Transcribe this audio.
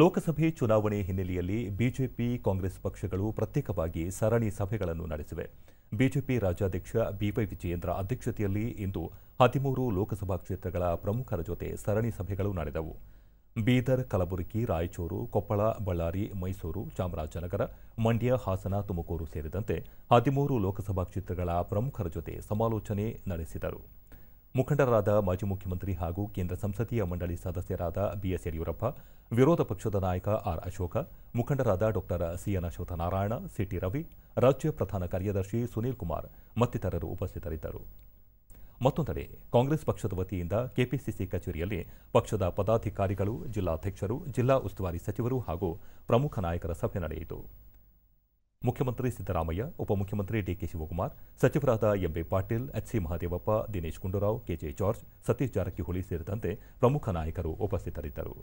ಲೋಕಸಭೆ ಚುನಾವಣೆ ಹಿನ್ನೆಲೆಯಲ್ಲಿ ಬಿಜೆಪಿ ಕಾಂಗ್ರೆಸ್ ಪಕ್ಷಗಳು ಪ್ರತ್ಯೇಕವಾಗಿ ಸರಣಿ ಸಭೆಗಳನ್ನು ನಡೆಸಿವೆ ಬಿಜೆಪಿ ರಾಜ್ಯಾಧ್ಯಕ್ಷ ಬಿವೈ ವಿಜಯೇಂದ್ರ ಅಧ್ಯಕ್ಷತೆಯಲ್ಲಿ ಇಂದು ಹದಿಮೂರು ಲೋಕಸಭಾ ಕ್ಷೇತ್ರಗಳ ಪ್ರಮುಖರ ಜೊತೆ ಸರಣಿ ಸಭೆಗಳು ನಡೆದವು ಬೀದರ್ ಕಲಬುರಗಿ ರಾಯಚೂರು ಕೊಪ್ಪಳ ಬಳ್ಳಾರಿ ಮೈಸೂರು ಚಾಮರಾಜನಗರ ಮಂಡ್ಯ ಹಾಸನ ತುಮಕೂರು ಸೇರಿದಂತೆ ಹದಿಮೂರು ಲೋಕಸಭಾ ಕ್ಷೇತ್ರಗಳ ಪ್ರಮುಖರ ಜೊತೆ ಸಮಾಲೋಚನೆ ನಡೆಸಿದರು ಮುಖಂಡರಾದ ಮಾಜಿ ಮುಖ್ಯಮಂತ್ರಿ ಹಾಗೂ ಕೇಂದ್ರ ಸಂಸದೀಯ ಮಂಡಳಿ ಸದಸ್ಯರಾದ ಬಿಎಸ್ ಯಡಿಯೂರಪ್ಪ ವಿರೋಧ ಪಕ್ಷದ ನಾಯಕ ಆರ್ ಅಶೋಕ ಮುಖಂಡರಾದ ಡಾ ಸಿಎನ್ ಅಶ್ವಥ ನಾರಾಯಣ ಸಿಟಿ ರವಿ ರಾಜ್ಯ ಪ್ರಧಾನ ಕಾರ್ಯದರ್ಶಿ ಸುನೀಲ್ ಕುಮಾರ್ ಮತ್ತಿತರರು ಉಪಸ್ಥಿತರಿದ್ದರು ಮತ್ತೊಂದೆಡೆ ಕಾಂಗ್ರೆಸ್ ಪಕ್ಷದ ವತಿಯಿಂದ ಕೆಪಿಸಿಸಿ ಕಚೇರಿಯಲ್ಲಿ ಪಕ್ಷದ ಪದಾಧಿಕಾರಿಗಳು ಜಿಲ್ಲಾಧ್ಯಕ್ಷರು ಜಿಲ್ಲಾ ಉಸ್ತುವಾರಿ ಸಚಿವರು ಹಾಗೂ ಪ್ರಮುಖ ನಾಯಕರ ಸಭೆ ನಡೆಯಿತು ಮುಖ್ಯಮಂತ್ರಿ ಸಿದ್ದರಾಮಯ್ಯ ಉಪಮುಖ್ಯಮಂತ್ರಿ ಡಿಕೆ ಶಿವಕುಮಾರ್ ಸಚಿವರಾದ M B Patil H C Mahadevappa Dinesh Gundu Rao K J George Satish Jarkiholi ಸೇರಿದಂತೆ ಪ್ರಮುಖ ನಾಯಕರು ಉಪಸ್ಥಿತರಿದ್ದರು